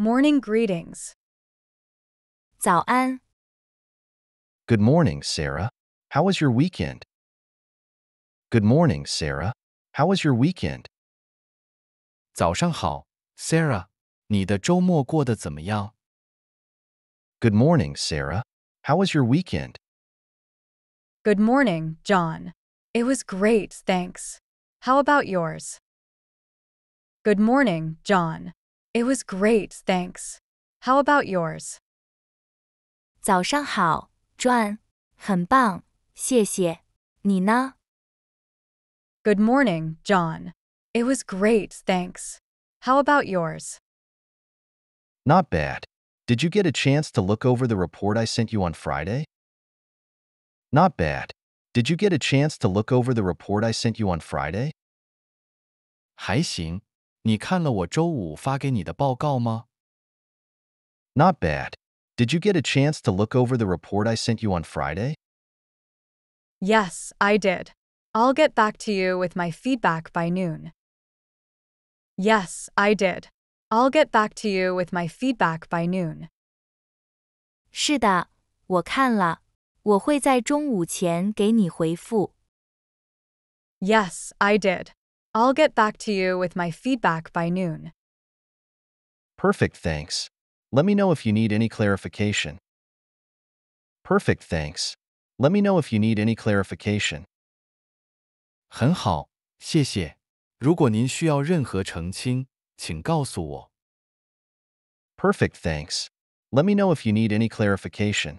Morning greetings. Good morning, Sarah. How was your weekend? Good morning, Sarah. How was your weekend? 早上好，Sarah。你的周末过得怎么样 Good morning, Sarah. How was your weekend? Good morning, John. It was great, thanks. How about yours? Good morning, John. It was great, thanks. How about yours? 早上好，John，很棒，谢谢。你呢？Good morning, John. It was great, thanks. How about yours? Not bad. Did you get a chance to look over the report I sent you on Friday? Not bad. Did you get a chance to look over the report I sent you on Friday? 还行,你看了我周五发给你的报告吗？Not bad. Did you get a chance to look over the report I sent you on Friday? Yes, I did. I'll get back to you with my feedback by noon. Yes, I did. I'll get back to you with my feedback by noon. 是的，我看了，我会在中午前给你回复。Yes, I did. I'll get back to you with my feedback by noon. Perfect, thanks. Let me know if you need any clarification. Perfect, thanks. Let me know if you need any clarification. 很好，谢谢。如果您需要任何澄清，请告诉我。Perfect, thanks. Let me know if you need any clarification.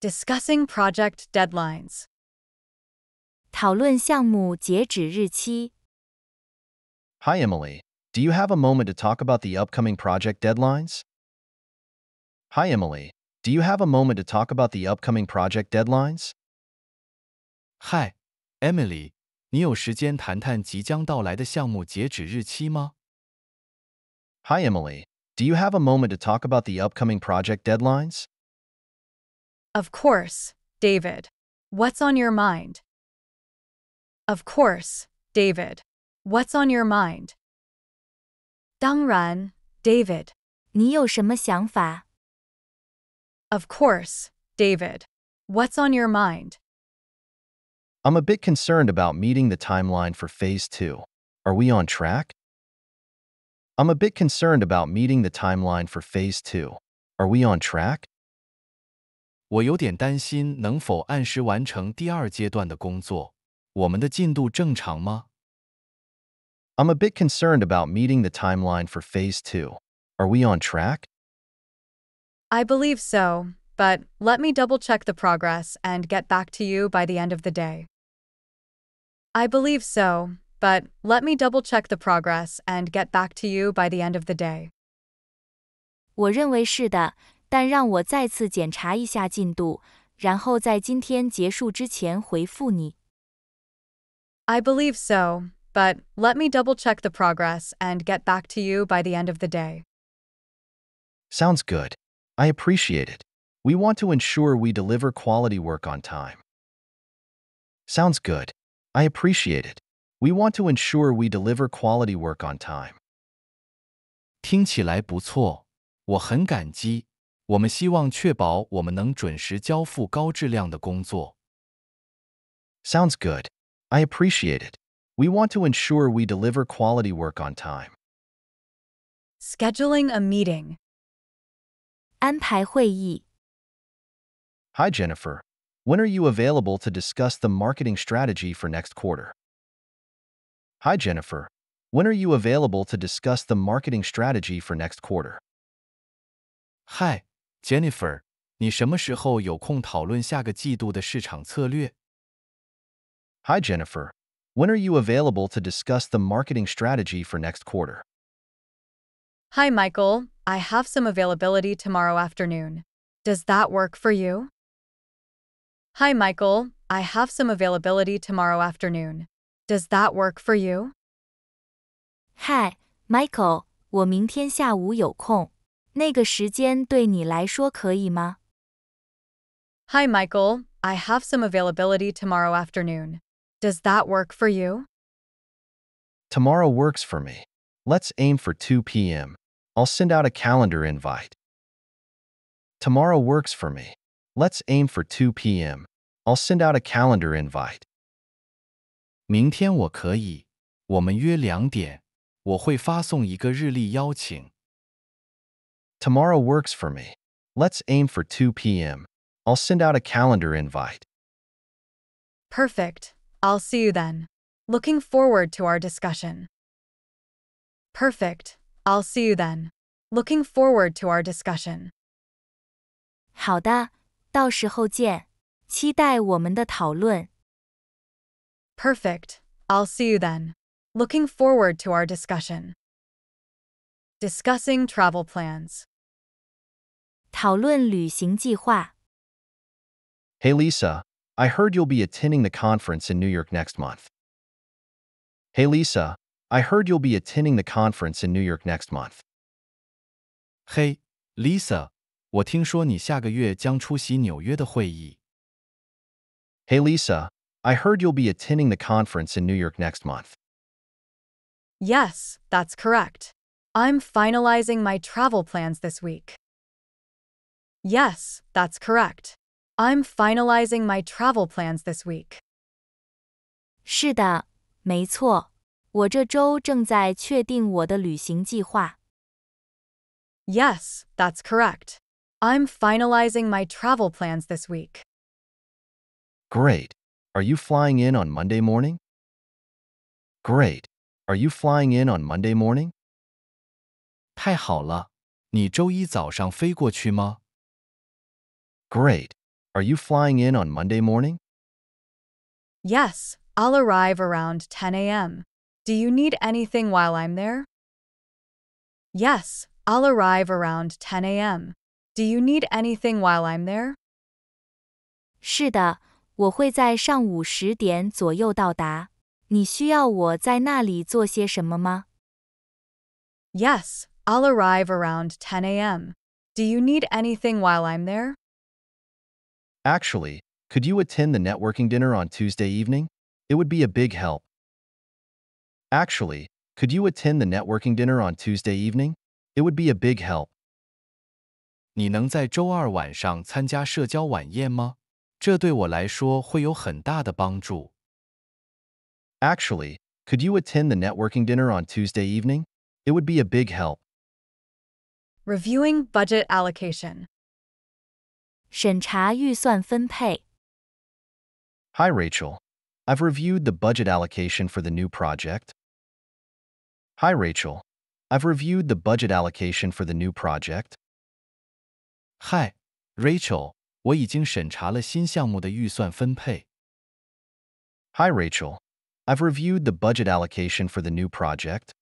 Discussing project deadlines. 讨论项目截止日期。Hi Emily, do you have a moment to talk about the upcoming project deadlines? Hi Emily, do you have a moment to talk about the upcoming project deadlines? Hi, Emily, 你有时间谈谈即将到来的项目截止日期吗？Hi Emily, do you have a moment to talk about the upcoming project deadlines? Of course, David. What's on your mind? Of course, David. What's on your mind? 当然, David. 你有什么想法? Of course, David. What's on your mind? I'm a bit concerned about meeting the timeline for Phase 2. Are we on track? I'm a bit concerned about meeting the timeline for Phase 2. Are we on track? 我有点担心能否按时完成第二阶段的工作。i am a bit concerned about meeting the timeline for phase two. Are we on track? I believe so, but let me double check the progress and get back to you by the end of the day. I believe so, but let me double check the progress and get back to you by the end of the day. 我认为是的，但让我再次检查一下进度，然后在今天结束之前回复你。I believe so, but let me double check the progress and get back to you by the end of the day. Sounds good. I appreciate it. We want to ensure we deliver quality work on time. Sounds good. I appreciate it. We want to ensure we deliver quality work on time. 听起来不错，我很感激。我们希望确保我们能准时交付高质量的工作。Sounds good. I appreciate it. We want to ensure we deliver quality work on time. Scheduling a meeting. 安排会议. Hi, Jennifer. When are you available to discuss the marketing strategy for next quarter? Hi, Jennifer. When are you available to discuss the marketing strategy for next quarter? Hi, Jennifer. 你什么时候有空讨论下个季度的市场策略？Hi, Jennifer. When are you available to discuss the marketing strategy for next quarter? Hi, Michael. I have some availability tomorrow afternoon. Does that work for you? Hi, Michael. I have some availability tomorrow afternoon. Does that work for you? Hi, Michael. Hi Michael. I have some availability tomorrow afternoon. Does that work for you? Tomorrow works for me. Let's aim for 2 p.m. I'll send out a calendar invite. Tomorrow works for me. Let's aim for 2 p.m. I'll send out a calendar invite. Tomorrow works for me. Let's aim for 2 p.m. I'll send out a calendar invite. Perfect. I'll see you then. Looking forward to our discussion. Perfect. I'll see you then. Looking forward to our discussion. 好的，到时候见，期待我们的讨论。Perfect. I'll see you then. Looking forward to our discussion. Discussing travel plans. 讨论旅行计划。Hey Lisa, I heard you'll be attending the conference in New York next month. Hey Lisa, I heard you'll be attending the conference in New York next month. Hey Lisa, Hey Lisa, I heard you'll be attending the conference in New York next month. Yes, that's correct. I'm finalizing my travel plans this week. Yes, that's correct. I'm finalizing my travel plans this week. 是的，没错，我这周正在确定我的旅行计划。Yes, that's correct. I'm finalizing my travel plans this week. Great. Are you flying in on Monday morning? Great. Are you flying in on Monday morning? Great. Are you flying in on Monday morning? Yes, I'll arrive around 10 a.m. Do you need anything while I'm there? Yes, I'll arrive around 10 a.m. Do you need anything while I'm there? 是的，我会在上午十点左右到达。你需要我在那里做些什么吗？Yes, I'll arrive around 10 a.m. Do you need anything while I'm there? Actually, could you attend the networking dinner on Tuesday evening? It would be a big help. Actually, could you attend the networking dinner on Tuesday evening? It would be a big help. Actually, could you attend the networking dinner on Tuesday evening? It would be a big help. Reviewing budget allocation. Hi Rachel. I've reviewed the budget allocation for the new project. Hi, Rachel. I've reviewed the budget allocation for the new project. Hi, Rachel. Hi Rachel. I've reviewed the budget allocation for the new project.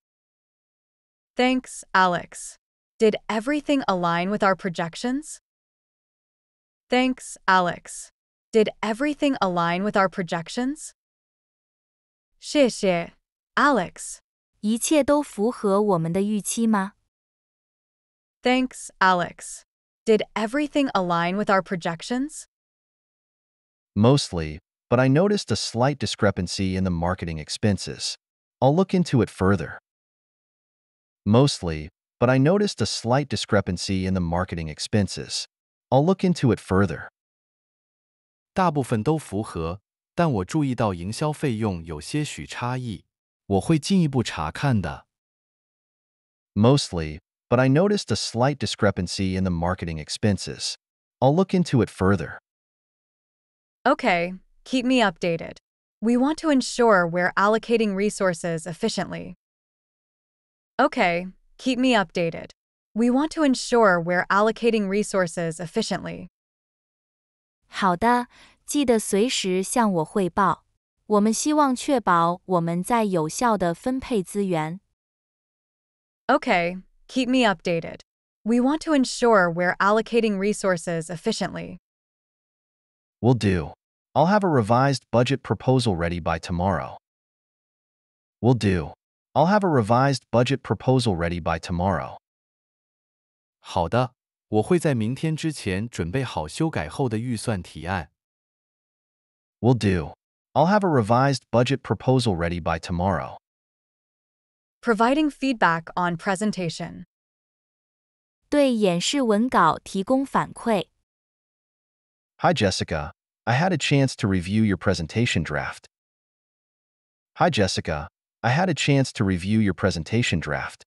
Thanks, Alex. Did everything align with our projections? Thanks, Alex. Did everything align with our projections? 谢谢, Alex. Thanks, Alex. Did everything align with our projections? Mostly, but I noticed a slight discrepancy in the marketing expenses. I'll look into it further. Mostly, but I noticed a slight discrepancy in the marketing expenses. I'll look into it further. 大部分都符合，但我注意到营销费用有些许差异，我会进一步查看的。Mostly, but I noticed a slight discrepancy in the marketing expenses. I'll look into it further. Okay, keep me updated. We want to ensure we're allocating resources efficiently. Okay, keep me updated. We want to ensure we're allocating resources efficiently. 好的，记得随时向我汇报。我们希望确保我们在有效地分配资源。Okay, keep me updated. We want to ensure we're allocating resources efficiently. Will do. I'll have a revised budget proposal ready by tomorrow. Will do. I'll have a revised budget proposal ready by tomorrow. 好的，我会在明天之前准备好修改后的预算提案。Will do. I'll have a revised budget proposal ready by tomorrow. Providing feedback on presentation. 对演示文稿提供反馈。Hi, Jessica. I had a chance to review your presentation draft. Hi, Jessica. I had a chance to review your presentation draft.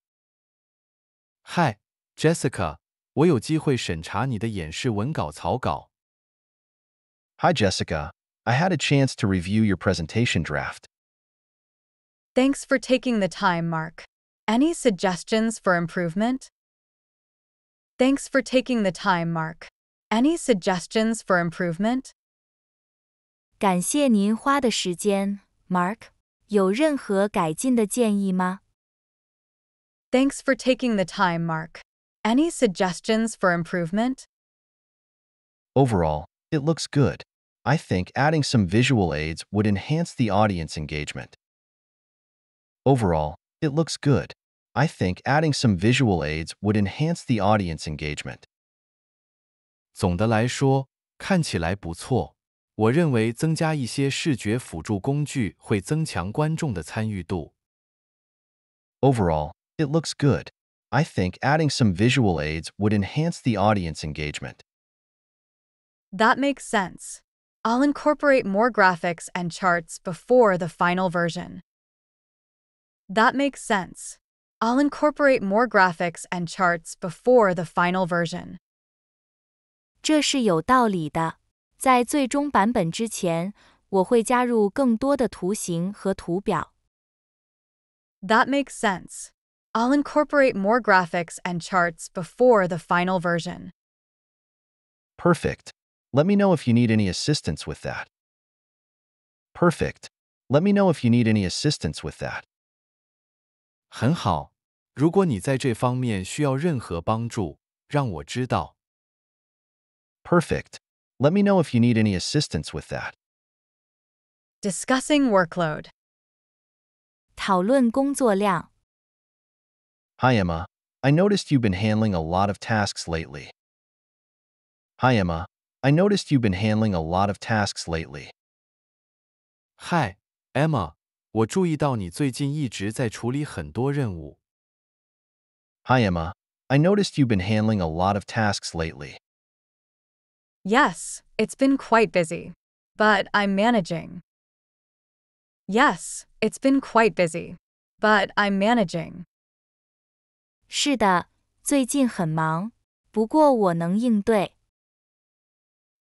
Hi, Jessica, 我有机会审查你的演示文稿草稿。Hi, Jessica. I had a chance to review your presentation draft. Thanks for taking the time, Mark. Any suggestions for improvement? Thanks for taking the time, Mark. Any suggestions for improvement? 感谢您花的时间，Mark。有任何改进的建议吗？Thanks for taking the time, Mark. Any suggestions for improvement? Overall, it looks good. I think adding some visual aids would enhance the audience engagement. Overall, it looks good. I think adding some visual aids would enhance the audience engagement. 总的来说，看起来不错。我认为增加一些视觉辅助工具会增强观众的参与度。Overall, it looks good. I think adding some visual aids would enhance the audience engagement. That makes sense. I'll incorporate more graphics and charts before the final version. That makes sense. I'll incorporate more graphics and charts before the final version. 这是有道理的。在最终版本之前，我会加入更多的图形和图表。That makes sense. I'll incorporate more graphics and charts before the final version. Perfect. Let me know if you need any assistance with that. Perfect. Let me know if you need any assistance with that. 很好，如果你在这方面需要任何帮助，让我知道。Perfect. Let me know if you need any assistance with that. Discussing workload. 讨论工作量。Hi Emma, I noticed you've been handling a lot of tasks lately. Hi Emma, I noticed you've been handling a lot of tasks lately. Hi Emma, Hi Emma, I noticed you've been handling a lot of tasks lately. Yes, it's been quite busy, but I'm managing. Yes, it's been quite busy, but I'm managing. 是的，最近很忙，不过我能应对。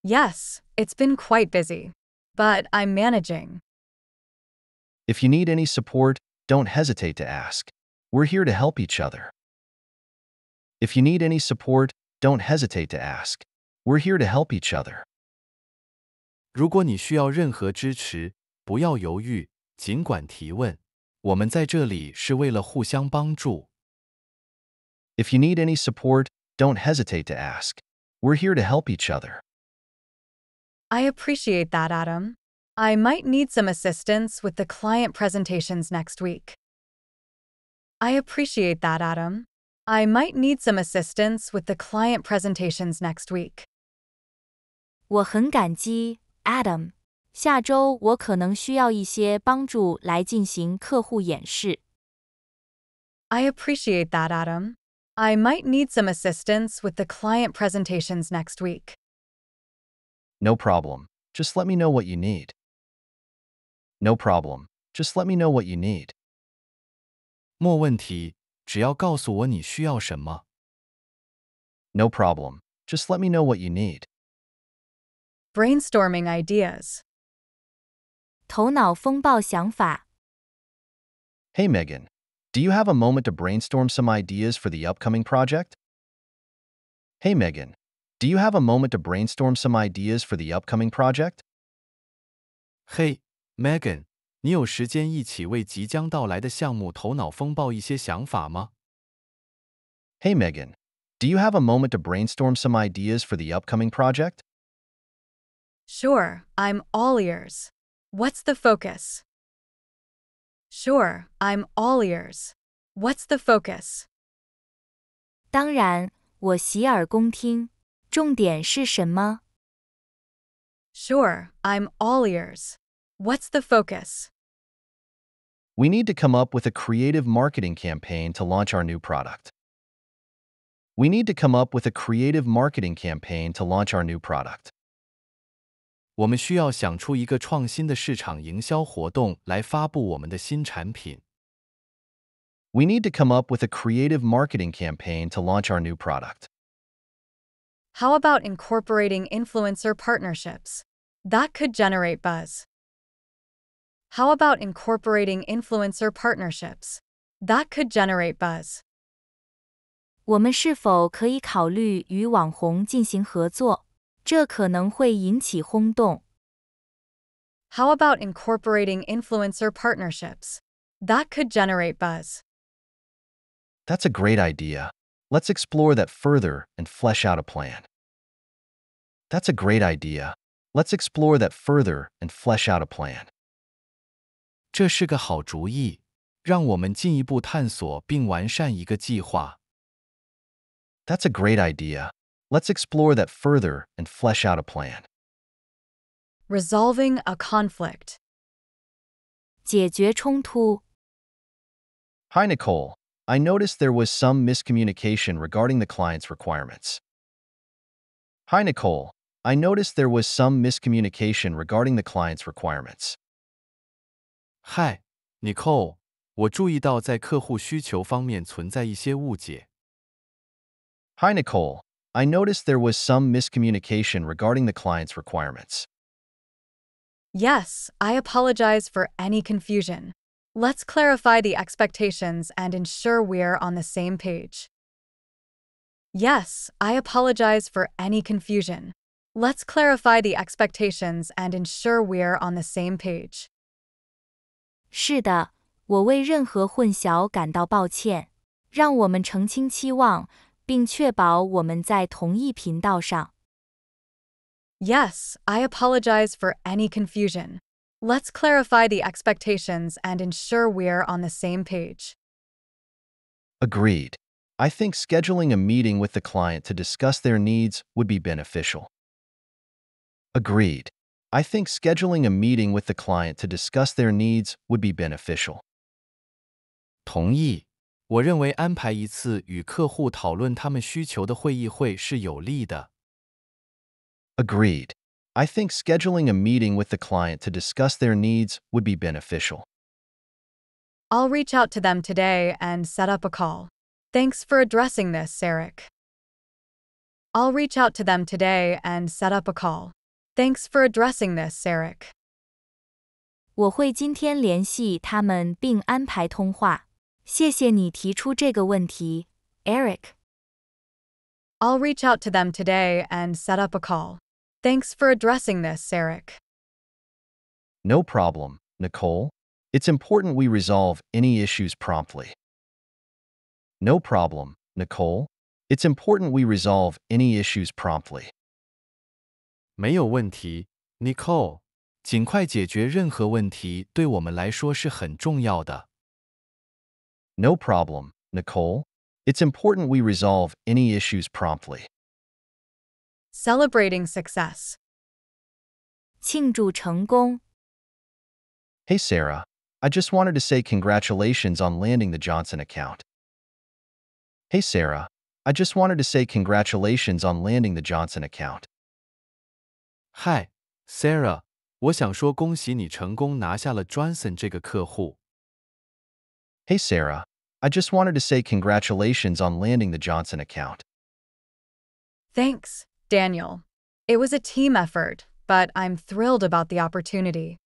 Yes, it's been quite busy, but I'm managing. If you need any support, don't hesitate to ask. We're here to help each other. If you need any support, don't hesitate to ask. We're here to help each other. 如果你需要任何支持，不要犹豫，尽管提问。我们在这里是为了互相帮助。if you need any support, don't hesitate to ask. We're here to help each other. I appreciate that, Adam. I might need some assistance with the client presentations next week. I appreciate that, Adam. I might need some assistance with the client presentations next week. I appreciate that, Adam. I might need some assistance with the client presentations next week. No problem. Just let me know what you need. No problem. Just let me know what you need. 没问题，只要告诉我你需要什么。No problem. Just let me know what you need. Brainstorming ideas. 头脑风暴想法。Hey Megan, do you have a moment to brainstorm some ideas for the upcoming project? Hey Megan, do you have a moment to brainstorm some ideas for the upcoming project? Hey Megan, 你有时间一起为即将到来的项目头脑风暴一些想法吗？Hey Megan, do you have a moment to brainstorm some ideas for the upcoming project? Sure, I'm all ears. What's the focus? Sure, I'm all ears. What's the focus? 当然，我洗耳恭听。重点是什么？Sure, I'm all ears. What's the focus? We need to come up with a creative marketing campaign to launch our new product. We need to come up with a creative marketing campaign to launch our new product. 我们需要想出一个创新的市场营销活动来发布我们的新产品。We need to come up with a creative marketing campaign to launch our new product. How about incorporating influencer partnerships? That could generate buzz. How about incorporating influencer partnerships? That could generate buzz. 我们是否可以考虑与网红进行合作，这可能会引起轰动。How about incorporating influencer partnerships? That could generate buzz. That's a great idea. Let's explore that further and flesh out a plan. That's a great idea. Let's explore that further and flesh out a plan. 这是个好主意，让我们进一步探索并完善一个计划。That's a great idea. Let's explore that further and flesh out a plan. Resolving a conflict. 解决冲突. Hi, Nicole. I noticed there was some miscommunication regarding the client's requirements. Hi, Nicole. I noticed there was some miscommunication regarding the client's requirements. Hi, Nicole. Hi Nicole. I noticed there was some miscommunication regarding the client's requirements. Yes, I apologize for any confusion. Let's clarify the expectations and ensure we're on the same page. Yes, I apologize for any confusion. Let's clarify the expectations and ensure we're on the same page. 是的，我为任何混淆感到抱歉。让我们澄清期望，并确保我们在同一频道上。Yes, I apologize for any confusion. Let's clarify the expectations and ensure we're on the same page. Agreed. I think scheduling a meeting with the client to discuss their needs would be beneficial. Agreed. I think scheduling a meeting with the client to discuss their needs would be beneficial. 同意。我认为安排一次与客户讨论他们需求的会议会是有利的。Agreed. I think scheduling a meeting with the client to discuss their needs would be beneficial. I'll reach out to them today and set up a call. Thanks for addressing this, Sarek. I'll reach out to them today and set up a call. Thanks for addressing this, Sarek. 我会今天联系他们并安排通话。谢谢你提出这个问题，Eric. I'll reach out to them today and set up a call. Thanks for addressing this, Eric. No problem, Nicole. It's important we resolve any issues promptly. No problem, Nicole. It's important we resolve any issues promptly. 没有问题，Nicole。尽快解决任何问题对我们来说是很重要的。no problem, Nicole. It's important we resolve any issues promptly. Celebrating success. 庆祝成功. Hey, Sarah. I just wanted to say congratulations on landing the Johnson account. Hey, Sarah. I just wanted to say congratulations on landing the Johnson account. Hi, Sarah. 我想说恭喜你成功拿下了 Johnson 这个客户。Hey Sarah, I just wanted to say congratulations on landing the Johnson account. Thanks, Daniel. It was a team effort, but I'm thrilled about the opportunity.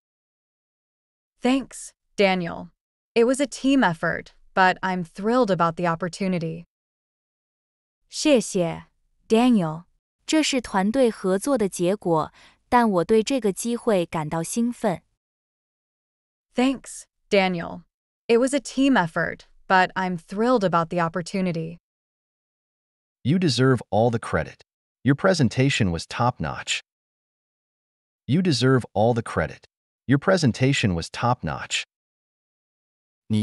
Thanks, Daniel. It was a team effort, but I'm thrilled about the opportunity. 谢谢，Daniel。这是团队合作的结果，但我对这个机会感到兴奋。Thanks, Daniel. It was a team effort, but I'm thrilled about the opportunity. You deserve all the credit. Your presentation was top notch. You deserve all the credit. Your presentation was top notch. You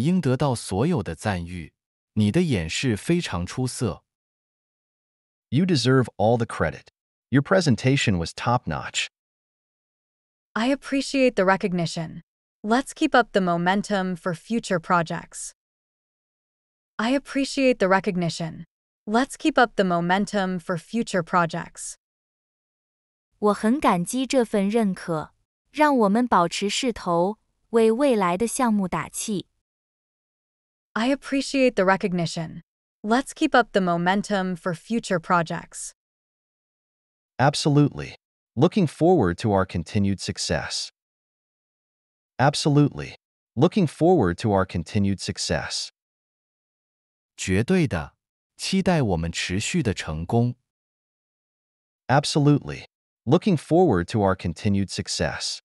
deserve all the credit. Your presentation was top notch. I appreciate the recognition. Let's keep up the momentum for future projects. I appreciate the recognition. Let's keep up the momentum for future projects. 我很感激这份认可，让我们保持势头，为未来的项目打气。I appreciate the recognition. Let's keep up the momentum for future projects. Absolutely. Looking forward to our continued success. Absolutely. Looking forward to our continued success. 绝对的，期待我们持续的成功。Absolutely. Looking forward to our continued success.